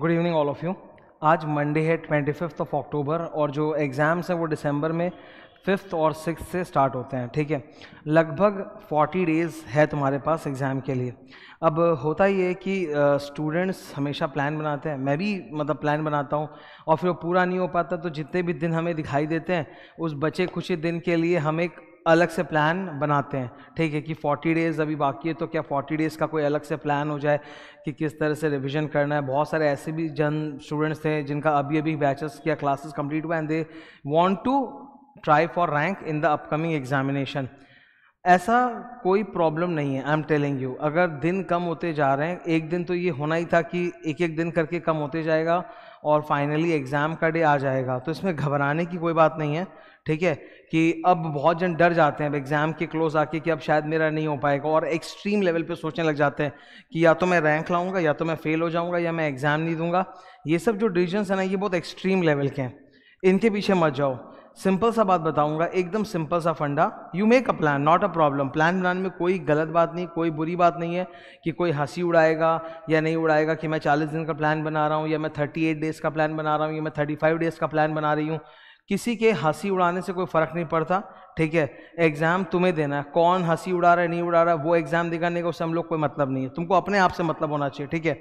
good evening all of you आज Monday है twenty fifth of October और जो एग्ज़ाम्स हैं वो दिसंबर में फिफ्थ और सिक्स से स्टार्ट होते हैं ठीक है लगभग फोर्टी डेज़ है तुम्हारे पास एग्ज़ाम के लिए अब होता ये है कि स्टूडेंट्स uh, हमेशा प्लान बनाते हैं मैं भी मतलब प्लान बनाता हूँ और फिर वो पूरा नहीं हो पाता तो जितने भी दिन हमें दिखाई देते हैं उस बचे खुशी दिन के लिए हम एक अलग से प्लान बनाते हैं ठीक है कि 40 डेज़ अभी बाकी है तो क्या 40 डेज़ का कोई अलग से प्लान हो जाए कि किस तरह से रिवीजन करना है बहुत सारे ऐसे भी जन स्टूडेंट्स थे जिनका अभी अभी बैचेस या क्लासेस कंप्लीट हुआ and they want to try for rank in the upcoming examination ऐसा कोई प्रॉब्लम नहीं है आई एम टेलिंग यू अगर दिन कम होते जा रहे हैं एक दिन तो ये होना ही था कि एक एक दिन करके कम होते जाएगा और फाइनली एग्ज़ाम का डे आ जाएगा तो इसमें घबराने की कोई बात नहीं है ठीक है कि अब बहुत जन डर जाते हैं अब एग्ज़ाम के क्लोज आके कि अब शायद मेरा नहीं हो पाएगा और एक्सट्रीम लेवल पे सोचने लग जाते हैं कि या तो मैं रैंक लाऊंगा या तो मैं फ़ेल हो जाऊंगा या मैं एग्ज़ाम नहीं दूंगा ये सब जो डिसीजन्स हैं ना ये बहुत एक्सट्रीम लेवल के हैं इनके पीछे मत जाओ सिंपल सा बात बताऊंगा एकदम सिंपल सा फंडा you make a plan not a problem plan बनाने में कोई गलत बात नहीं कोई बुरी बात नहीं है कि कोई हंसी उड़ाएगा या नहीं उड़ाएगा कि मैं 40 दिन का प्लान बना रहा हूँ या मैं 38 डेज़ का प्लान बना रहा हूँ या मैं 35 डेज़ का प्लान बना रही हूँ किसी के हंसी उड़ाने से कोई फ़र्क नहीं पड़ता ठीक है एग्ज़ाम तुम्हें देना है कौन हंसी उड़ा रहा है नहीं उड़ा रहा है वो एग्ज़ाम देगा नहीं उससे हम लोग कोई मतलब नहीं है तुमको अपने आप से मतलब होना चाहिए ठीक है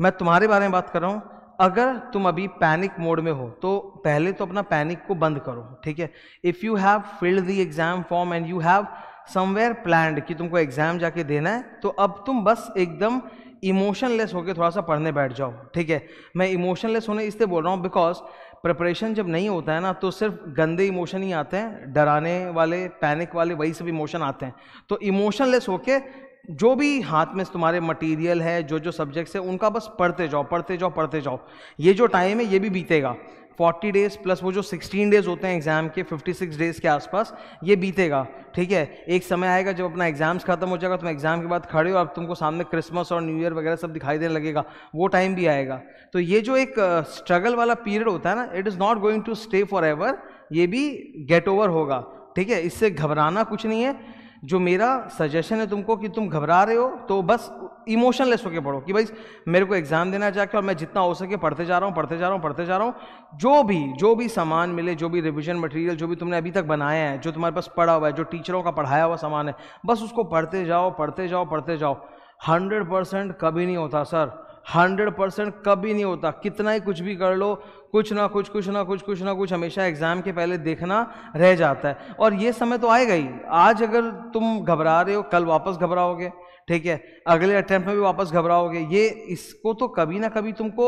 मैं तुम्हारे बारे में बात कर रहा हूँ अगर तुम अभी पैनिक मोड में हो तो पहले तो अपना पैनिक को बंद करो ठीक है if you have filled the exam form and you have somewhere plan कि तुमको एग्ज़ाम जाके देना है तो अब तुम बस एकदम इमोशनलेस होकर थोड़ा सा पढ़ने बैठ जाओ ठीक है मैं इमोशनलेस होने इसलिए बोल रहा हूँ बिकॉज प्रिपरेशन जब नहीं होता है ना तो सिर्फ गंदे इमोशन ही आते हैं डराने वाले पैनिक वाले वही सब इमोशन आते हैं तो इमोशनलेस होके जो भी हाथ में तुम्हारे मटेरियल है जो जो सब्जेक्ट्स है उनका बस पढ़ते जाओ पढ़ते जाओ पढ़ते जाओ ये जो टाइम है ये भी बीतेगा 40 डेज प्लस वो जो 16 डेज होते हैं एग्जाम के 56 डेज के आसपास ये बीतेगा ठीक है एक समय आएगा जब अपना एग्जाम्स खत्म हो जाएगा तुम एग्जाम के बाद खड़े हो अब तुमको सामने क्रिसमस और न्यू ईयर वगैरह सब दिखाई देने लगेगा वो टाइम भी आएगा तो ये जो एक स्ट्रगल वाला पीरियड होता है ना it is not going to stay forever ये भी गेट ओवर होगा ठीक है इससे घबराना कुछ नहीं है जो मेरा सजेशन है तुमको कि तुम घबरा रहे हो तो बस इमोशनलेस होकर पढ़ो कि भाई मेरे को एग्ज़ाम देना है जाके और मैं जितना हो सके पढ़ते जा रहा हूँ पढ़ते जा रहा हूँ पढ़ते जा रहा हूँ जो भी जो भी सामान मिले जो भी रिविजन मटेरियल जो भी तुमने अभी तक बनाया है जो तुम्हारे पास पढ़ा हुआ है जो टीचरों का पढ़ाया हुआ सामान है बस उसको पढ़ते जाओ पढ़ते जाओ पढ़ते जाओ हंड्रेड परसेंट कभी नहीं होता सर हंड्रेड परसेंट कभी नहीं होता कितना ही कुछ भी कर लो कुछ ना कुछ कुछ ना कुछ कुछ ना कुछ हमेशा एग्जाम के पहले देखना रह जाता है और ये समय तो आएगा ही आज अगर तुम घबरा रहे हो कल वापस घबराओगे ठीक है अगले अटैम्प्ट में भी वापस घबराओगे ये इसको तो कभी ना कभी तुमको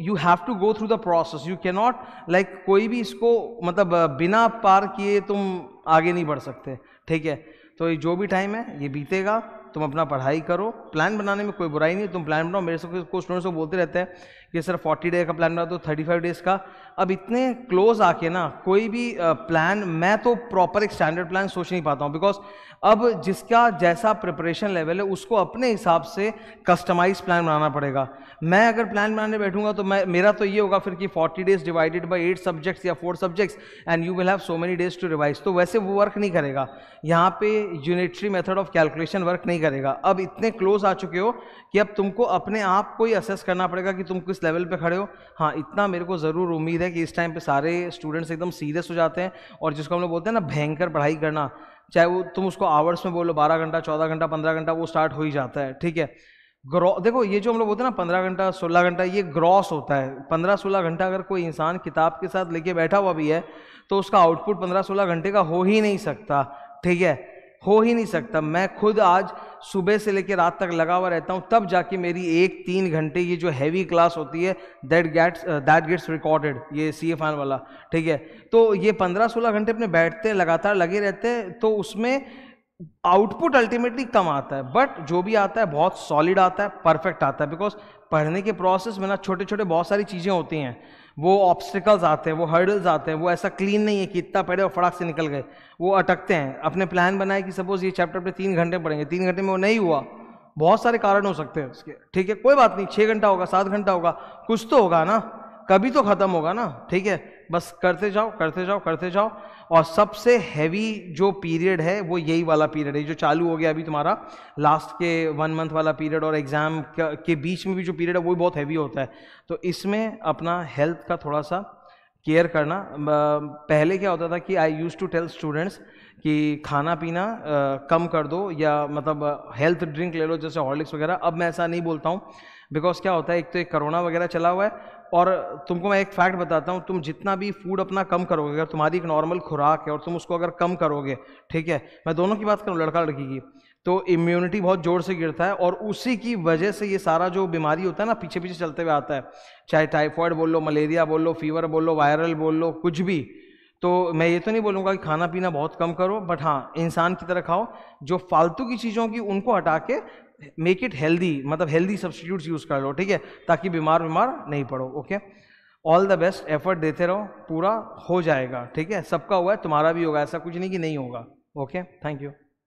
you have to go through the process you can not like कोई भी इसको मतलब बिना पार किए तुम आगे नहीं बढ़ सकते ठीक है तो ये जो भी टाइम है ये बीतेगा तुम अपना पढ़ाई करो प्लान बनाने में कोई बुराई नहीं तुम प्लान बनाओ मेरे से कुछ स्टूडेंट्स को बोलते रहते हैं ये सर 40 डे का प्लान बना तो 35 डेज का अब इतने क्लोज आके ना कोई भी प्लान मैं तो प्रॉपर एक स्टैंडर्ड प्लान सोच नहीं पाता हूँ बिकॉज अब जिसका जैसा प्रिपरेशन लेवल है उसको अपने हिसाब से कस्टमाइज प्लान बनाना पड़ेगा मैं अगर प्लान बनाने बैठूंगा तो मैं मेरा तो ये होगा फिर कि 40 days divided by eight subjects या four subjects and you will have so many days to revise तो वैसे वो वर्क नहीं करेगा यहाँ पे unitary method of calculation work नहीं करेगा अब इतने क्लोज आ चुके हो कि अब तुमको अपने आप को ही असेस करना पड़ेगा कि तुम किस इस लेवल पे खड़े हो हाँ इतना मेरे को ज़रूर उम्मीद है कि इस टाइम पे सारे स्टूडेंट्स एकदम सीरियस हो जाते हैं और जिसको हम लोग बोलते हैं ना भयंकर पढ़ाई करना चाहे वो तुम उसको आवर्स में बोलो बारह घंटा चौदह घंटा पंद्रह घंटा वो स्टार्ट हो ही जाता है ठीक है ग्रो देखो ये जो हम लोग बोलते हैं ना पंद्रह घंटा सोलह घंटा ये ग्रॉस होता है पंद्रह सोलह घंटा अगर कोई इंसान किताब के साथ लेके बैठा हुआ भी है तो उसका आउटपुट पंद्रह सोलह घंटे का हो ही नहीं सकता ठीक है हो ही नहीं सकता मैं खुद आज सुबह से लेकर रात तक लगा हुआ रहता हूँ तब जाके मेरी एक तीन घंटे ये जो हैवी क्लास होती है that gets that gets recorded ये सी एफ वाला ठीक है तो ये पंद्रह सोलह घंटे अपने बैठते लगातार लगे रहते हैं तो उसमें आउटपुट अल्टीमेटली कम आता है बट जो भी आता है बहुत सॉलिड आता है परफेक्ट आता है बिकॉज पढ़ने के प्रोसेस में ना छोटे छोटे बहुत सारी चीज़ें होती हैं वो ऑब्स्टिकल्स आते हैं वो हर्डल्स आते हैं वो ऐसा क्लीन नहीं है कि इतना पढ़े और फटाक से निकल गए वो अटकते हैं अपने प्लान बनाए कि सपोज ये चैप्टर पे तीन घंटे पढ़ेंगे तीन घंटे में वो नहीं हुआ बहुत सारे कारण हो सकते हैं उसके ठीक है कोई बात नहीं छः घंटा होगा सात घंटा होगा कुछ तो होगा ना कभी तो ख़त्म होगा ना ठीक है बस करते जाओ करते जाओ करते जाओ और सबसे हैवी जो पीरियड है वो यही वाला पीरियड है जो चालू हो गया अभी तुम्हारा लास्ट के वन मंथ वाला पीरियड और एग्ज़ाम के बीच में भी जो पीरियड है वो भी बहुत हैवी होता है तो इसमें अपना हेल्थ का थोड़ा सा केयर करना पहले क्या होता था कि I used to tell students कि खाना पीना कम कर दो या मतलब हेल्थ ड्रिंक ले लो जैसे हॉर्लिक्स वगैरह अब मैं ऐसा नहीं बोलता हूँ बिकॉज क्या होता है एक तो एक करोना वगैरह चला हुआ है और तुमको मैं एक फैक्ट बताता हूँ तुम जितना भी फूड अपना कम करोगे अगर तुम्हारी एक नॉर्मल खुराक है और तुम उसको अगर कम करोगे ठीक है मैं दोनों की बात करूँ लड़का लड़की की तो इम्यूनिटी बहुत जोर से गिरता है और उसी की वजह से ये सारा जो बीमारी होता है ना पीछे पीछे चलते हुए आता है चाहे टाइफॉइड बोल लो मलेरिया बोल लो फीवर बोल लो वायरल बोल लो कुछ भी तो मैं ये तो नहीं बोलूँगा कि खाना पीना बहुत कम करो बट हाँ इंसान की तरह खाओ जो फालतू की चीज़ों की उनको हटा के मेक इट हेल्दी मतलब हेल्दी सब्सटीट्यूट्स यूज़ कर लो ठीक है ताकि बीमार बीमार नहीं पड़ो okay all the best effort देते रहो पूरा हो जाएगा ठीक है सबका हुआ है तुम्हारा भी होगा ऐसा कुछ नहीं कि नहीं होगा ओके थैंक यू